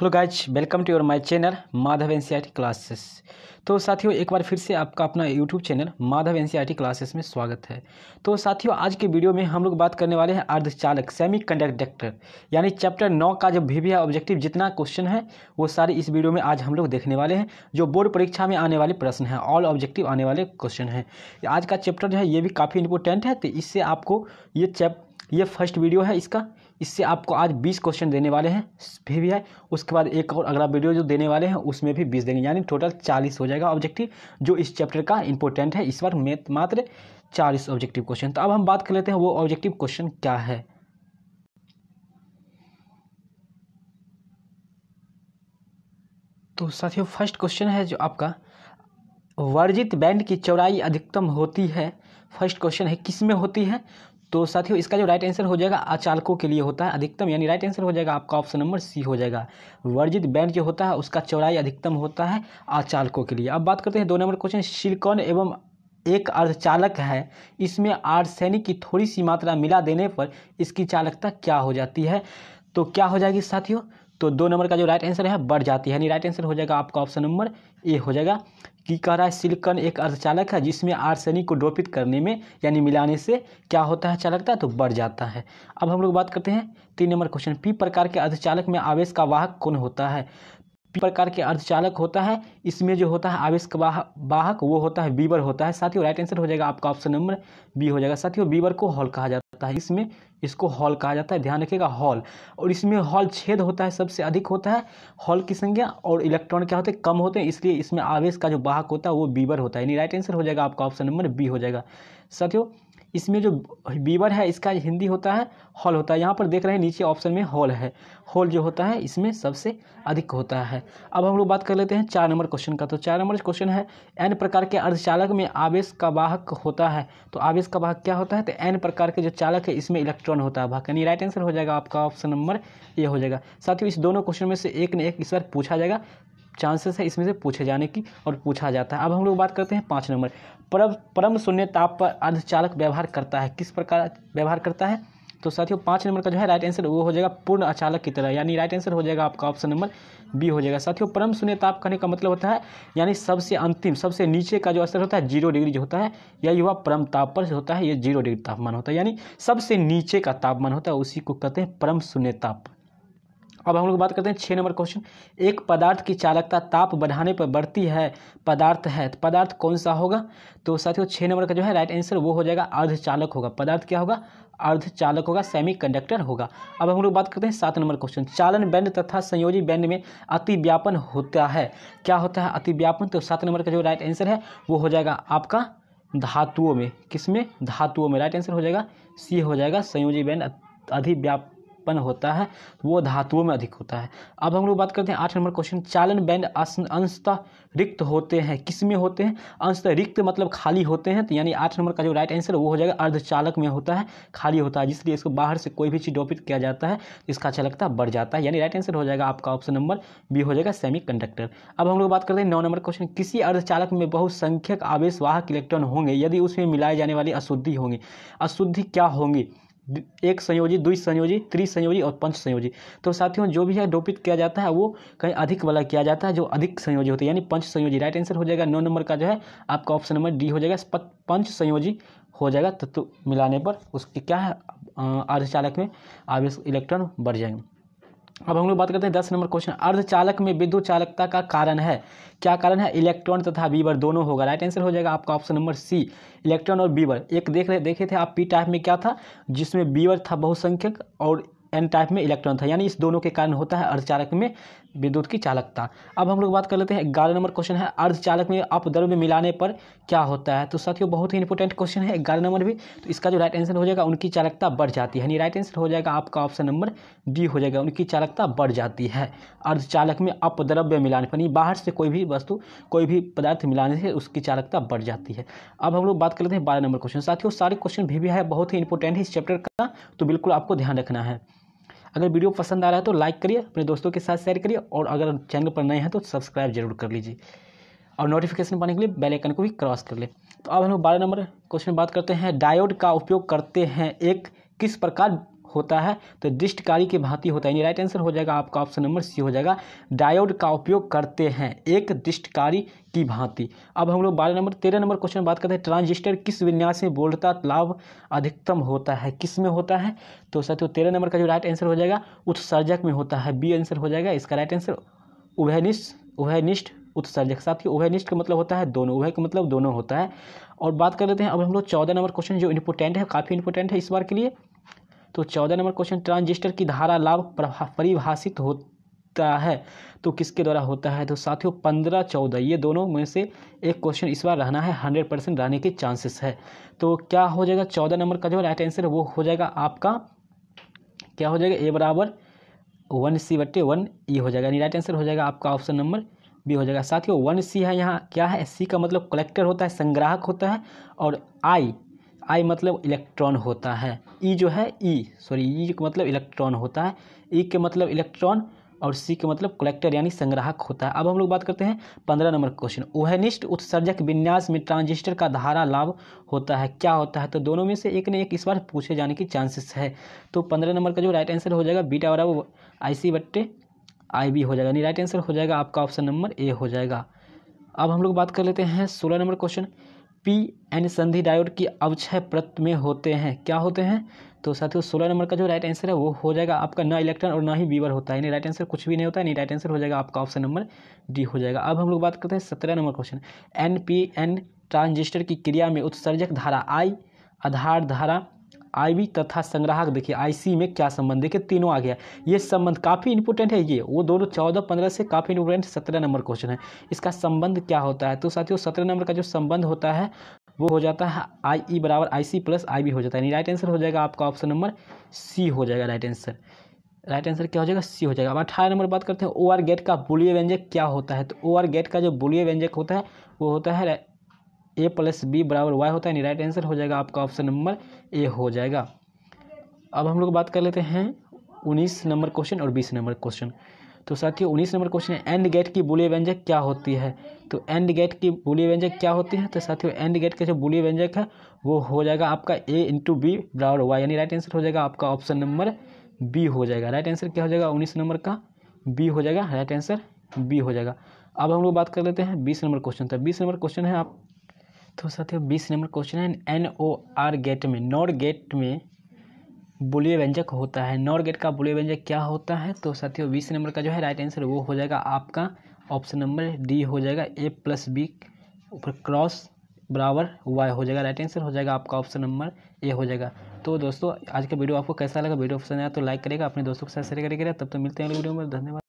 hello guys welcome to your my channel Madhav N classes तो साथियों एक बार फिर से आपका अपना YouTube channel Madhav N classes में स्वागत है तो साथियों आज के वीडियो में हम लोग बात करने वाले हैं अर्धचालक सेमी कंडक्टर यानी चैप्टर नौ का जो है ऑब्जेक्टिव जितना क्वेश्चन है वो सारे इस वीडियो में आज हम लोग देखने वाले हैं जो बोर्ड परीक्षा में आने वाले प्रश्न हैं ऑल ऑब्जेक्टिव आने वाले क्वेश्चन हैं आज का चैप्टर जो है ये भी काफ़ी इंपॉर्टेंट है तो इससे आपको ये चैप ये फर्स्ट वीडियो है इसका इससे आपको आज बीस क्वेश्चन देने वाले हैं फिर भी है उसके बाद एक और अगला वीडियो जो देने वाले हैं उसमें भी 20 देंगे यानी टोटल 40 हो जाएगा ऑब्जेक्टिव जो इस चैप्टर का इंपॉर्टेंट है इस बार मात्र चालीस ऑब्जेक्टिव क्वेश्चन तो अब हम बात कर लेते हैं वो ऑब्जेक्टिव क्वेश्चन क्या है तो साथियों फर्स्ट क्वेश्चन है जो आपका वर्जित बैंड की चौड़ाई अधिकतम होती है फर्स्ट क्वेश्चन है किस में होती है तो साथियों इसका जो राइट आंसर हो जाएगा अचालकों के लिए होता है अधिकतम यानी राइट आंसर हो जाएगा आपका ऑप्शन नंबर सी हो जाएगा वर्जित बैंड जो होता है उसका चौड़ाई अधिकतम होता है अचालकों के लिए अब बात करते हैं दो नंबर क्वेश्चन सिलिकॉन एवं एक अर्धचालक है इसमें आर्सेनिक की थोड़ी सी मात्रा मिला देने पर इसकी चालकता क्या हो जाती है तो क्या हो जाएगी साथियों तो दो नंबर का जो राइट आंसर है बढ़ जाती है यानी राइट आंसर हो जाएगा आपका ऑप्शन नंबर ए हो जाएगा कि कह रहा है सिलिकन एक अर्धचालक है जिसमें आर्सेनिक को डोपित करने में यानी मिलाने से क्या होता है चालकता है तो बढ़ जाता है अब हम लोग बात करते हैं तीन नंबर क्वेश्चन पी प्रकार के अर्धचालक में आवेश का वाहक कौन होता है पी प्रकार के अर्धचालक होता है इसमें जो होता है आवेश का वाह, वाहक वो होता है बीबर होता है साथियों राइट आंसर हो जाएगा आपका ऑप्शन नंबर बी हो जाएगा साथियों बीबर को हॉल कहा जाता है इसमें इसको हॉल कहा जाता है ध्यान रखिएगा हॉल और इसमें हॉल छेद होता है सबसे अधिक होता है हॉल की संख्या और इलेक्ट्रॉन क्या होते हैं कम होते हैं इसलिए इसमें आवेश का जो बाहक होता है वो बीबर होता है यानी राइट आंसर हो जाएगा आपका ऑप्शन नंबर बी हो जाएगा साथियों इसमें जो बीवर है इसका हिंदी होता है हॉल होता है यहाँ पर देख रहे हैं नीचे ऑप्शन में हॉल है हॉल जो होता है इसमें सबसे अधिक होता है अब हम लोग बात कर लेते हैं चार नंबर क्वेश्चन का तो चार नंबर क्वेश्चन है एन प्रकार के अर्धचालक में आवेश का वाहक होता है तो आवेश का वाहक क्या होता है तो एन प्रकार के जो चालक है इसमें इलेक्ट्रॉन होता है वाहक यानी राइट आंसर हो जाएगा आपका ऑप्शन नंबर ये हो जाएगा साथ ही इस दोनों क्वेश्चन में से एक ने एक इस बार पूछा जाएगा चांसेस है इसमें से पूछे जाने की और पूछा जाता है अब हम लोग बात करते हैं पाँच नंबर परम परम शून्य ताप पर अर्धचालक व्यवहार करता है किस प्रकार व्यवहार करता है तो साथियों पाँच नंबर का जो है राइट आंसर वो हो जाएगा पूर्ण अचालक की तरह यानी राइट आंसर हो जाएगा आपका ऑप्शन नंबर बी हो जाएगा साथियों परम शून्यताप कहने का मतलब होता है यानी सबसे अंतिम सबसे नीचे का जो असर होता है जीरो डिग्री जो होता है या युवा परम ताप पर होता है ये जीरो डिग्री तापमान होता है यानी सबसे नीचे का तापमान होता है उसी को कहते हैं परम शून्यताप अब हम लोग बात करते हैं छः नंबर क्वेश्चन एक पदार्थ की चालकता ताप बढ़ाने पर बढ़ती है पदार्थ है तो पदार्थ कौन सा होगा तो साथियों छः नंबर का जो है राइट आंसर वो हो जाएगा अर्धचालक होगा पदार्थ क्या होगा अर्धचालक होगा सेमी कंडक्टर होगा अब हम लोग बात करते हैं सात नंबर क्वेश्चन चालन बैंड तथा संयोजी बैंड में अतिव्यापन होता है क्या होता है अतिव्यापन तो सात नंबर का जो राइट आंसर है वो हो जाएगा आपका धातुओं में किस में धातुओं में राइट आंसर हो जाएगा सी हो जाएगा संयोजी बैंड अधिव्याप उत्पन्न होता है वो धातुओं में अधिक होता है अब हम लोग बात करते हैं आठ नंबर क्वेश्चन चालन बैंड अंशतः रिक्त होते हैं किस में होते हैं अंशतः रिक्त मतलब खाली होते हैं तो यानी आठ नंबर का जो राइट आंसर वो हो जाएगा अर्धचालक में होता है खाली होता है जिसलिए इसको बाहर से कोई भी चीज़ डॉपित किया जाता है इसका चालकता बढ़ जाता है यानी राइट आंसर हो जाएगा आपका ऑप्शन नंबर बी हो जाएगा सेमी कंडक्टर अब हम लोग बात करते हैं नौ नंबर क्वेश्चन किसी अर्धचालक में बहुसंख्यक आवेशवाहक इलेक्ट्रॉन होंगे यदि उसमें मिलाए जाने वाली अशुद्धि होंगी अशुद्धि क्या होंगी एक संयोजी द्वि संयोजी त्रिसंयोजी और पंच संयोजी तो साथियों जो भी है डोपित किया जाता है वो कहीं अधिक वाला किया जाता है जो अधिक संयोजी होते हैं यानी पंच संयोजी राइट आंसर हो जाएगा नौ नंबर का जो है आपका ऑप्शन नंबर डी हो जाएगा पंच संयोजी हो जाएगा तत्व मिलाने पर उसके क्या है अर्धचालक में आवेश इलेक्ट्रॉन बढ़ जाएंगे अब हम लोग बात करते हैं दस नंबर क्वेश्चन अर्धचालक में विद्युत चालकता का कारण है क्या कारण है इलेक्ट्रॉन तथा बीबर दोनों होगा राइट आंसर हो जाएगा आपका ऑप्शन नंबर सी इलेक्ट्रॉन और बीबर एक देख रहे देखे थे आप पी टाइप में क्या था जिसमें बीवर था बहुसंख्यक और एन टाइप में इलेक्ट्रॉन था यानी इस दोनों के कारण होता है अर्धचालक में विद्युत की चालकता अब हम लोग बात कर लेते हैं ग्यारह नंबर क्वेश्चन है अर्धचालक में अपद्रव्य मिलाने पर क्या होता है तो साथियों बहुत ही इंपॉर्टेंट क्वेश्चन है ग्यारह नंबर भी तो इसका जो राइट आंसर हो जाएगा उनकी चालकता बढ़ जाती है यानी राइट आंसर हो जाएगा आपका ऑप्शन नंबर डी हो जाएगा उनकी चालकता बढ़ जाती है अर्धचालक में अपद्रव्य मिलाने पर यानी बाहर से कोई भी वस्तु कोई भी पदार्थ मिलाने से उसकी चालकता बढ़ जाती है अब हम लोग बात कर लेते हैं बारह नंबर क्वेश्चन साथियों सारे क्वेश्चन भी, भी है बहुत ही इंपॉर्टेंट है इस चैप्टर का तो बिल्कुल आपको ध्यान रखना है अगर वीडियो पसंद आ रहा है तो लाइक करिए अपने दोस्तों के साथ शेयर करिए और अगर चैनल पर नए हैं तो सब्सक्राइब जरूर कर लीजिए और नोटिफिकेशन पाने के लिए बेल आइकन को भी क्रॉस कर ले तो अब हम लोग बारह नंबर क्वेश्चन बात करते हैं डायोड का उपयोग करते हैं एक किस प्रकार होता है तो दृष्टकारी की भांति होता है राइट आंसर हो जाएगा आपका ऑप्शन नंबर सी हो जाएगा डायोड का उपयोग करते हैं एक दृष्टकारी की भांति अब हम लोग बारह नंबर तेरह नंबर क्वेश्चन बात करते हैं ट्रांजिस्टर किस विन्यास में बोल्टता लाभ अधिकतम होता है किस में होता है तो साथियों तेरह नंबर का जो राइट आंसर हो जाएगा उत्सर्जक में होता है बी आंसर हो जाएगा इसका राइट आंसर उभयनिष्ठ उभयनिष्ठ उत्सर्जक साथ ही उभयनिष्ठ का मतलब होता है दोनों उभय का मतलब दोनों होता है और बात कर लेते हैं अब हम लोग चौदह नंबर क्वेश्चन जो इंपोर्टेंट है काफ़ी इंपोर्टेंट है इस बार के लिए तो चौदह नंबर क्वेश्चन ट्रांजिस्टर की धारा लाभ परिभाषित होता है तो किसके द्वारा होता है तो साथियों पंद्रह चौदह ये दोनों में से एक क्वेश्चन इस बार रहना है हंड्रेड परसेंट रहने के चांसेस है तो क्या हो जाएगा चौदह नंबर का जो राइट आंसर वो हो जाएगा आपका क्या हो जाएगा ए बराबर वन सी बटे वन ई हो जाएगा यानी राइट आंसर हो जाएगा आपका ऑप्शन नंबर बी हो जाएगा साथियों वन सी है यहाँ क्या है सी का मतलब कलेक्टर होता है संग्राहक होता है और आई आई मतलब इलेक्ट्रॉन होता है ई e जो है ई सॉरी ई का मतलब इलेक्ट्रॉन होता है ई e के मतलब इलेक्ट्रॉन और सी के मतलब कलेक्टर यानी संग्राहक होता है अब हम लोग बात करते हैं पंद्रह नंबर क्वेश्चन ओहनिष्ठ उत्सर्जक विन्यास में ट्रांजिस्टर का धारा लाभ होता है क्या होता है तो दोनों में से एक ने एक इस बार पूछे जाने की चांसेस है तो पंद्रह नंबर का जो राइट आंसर हो जाएगा बीटा वो आई सी बट्टे आई बी हो जाएगा यानी राइट आंसर हो जाएगा आपका ऑप्शन नंबर ए हो जाएगा अब हम लोग बात कर लेते हैं सोलह नंबर क्वेश्चन पी एन संधि डायोड की अवक्षय प्रत में होते हैं क्या होते हैं तो साथियों सोलह नंबर का जो राइट आंसर है वो हो जाएगा आपका ना इलेक्ट्रॉन और ना ही बीवर होता है यानी राइट आंसर कुछ भी नहीं होता है नहीं राइट आंसर हो जाएगा आपका ऑप्शन नंबर डी हो जाएगा अब हम लोग बात करते हैं सत्रह number question N P N transistor की क्रिया में उत्सर्जक धारा आई आधार धारा आईवी तथा संग्राहक देखिए आईसी में क्या संबंध देखिए तीनों आ गया ये संबंध काफ़ी इंपोर्टेंट है ये वो दोनों चौदह पंद्रह से काफ़ी इंपोर्टेंट सत्रह नंबर क्वेश्चन है इसका संबंध क्या होता है तो साथियों सत्रह नंबर का जो संबंध होता है वो हो जाता है आई ई e बराबर आई सी प्लस आई बी हो जाता है राइट आंसर हो जाएगा आपका ऑप्शन नंबर सी हो जाएगा राइट आंसर राइट आंसर क्या हो जाएगा सी हो जाएगा अब अठारह नंबर बात करते हैं ओ आर गेट का बुलिय व्यंजक क्या होता है तो ओ आर गेट का जो बुलिय व्यंजक होता है वो होता है ए प्लस बी बराबर वाई होता है यानी राइट आंसर हो जाएगा आपका ऑप्शन नंबर ए हो जाएगा अब हम लोग बात कर लेते हैं उन्नीस नंबर क्वेश्चन और बीस नंबर क्वेश्चन तो साथियों उन्नीस नंबर क्वेश्चन है एंड गेट की बुली व्यंजक क्या होती है तो एंड गेट की बुली व्यंजक क्या होती है तो साथियों एंड गेट का जो बुली व्यंजक है वो हो जाएगा आपका ए इंटू बी बराबर वाई यानी राइट आंसर हो जाएगा आपका ऑप्शन नंबर बी हो जाएगा राइट आंसर क्या हो जाएगा उन्नीस नंबर का बी हो जाएगा राइट आंसर बी हो जाएगा अब हम लोग बात कर लेते हैं बीस नंबर क्वेश्चन तो बीस नंबर क्वेश्चन है आप तो साथियों बीस नंबर क्वेश्चन है एन ओ आर गेट में नॉर गेट में बुलिय व्यंजक होता है नॉर गेट का बुलिय व्यंजक क्या होता है तो साथियों बीस नंबर का जो है राइट आंसर वो हो जाएगा आपका ऑप्शन नंबर डी हो जाएगा ए प्लस बी ऊपर क्रॉस बराबर वाई हो जाएगा राइट आंसर हो जाएगा आपका ऑप्शन नंबर ए हो जाएगा तो दोस्तों आज का वीडियो आपको कैसा लगा वीडियो पसंद आया तो लाइक करेगा अपने दोस्तों के साथ शेयर करेगा तब तो मिलते हैं अगले वीडियो में धन्यवाद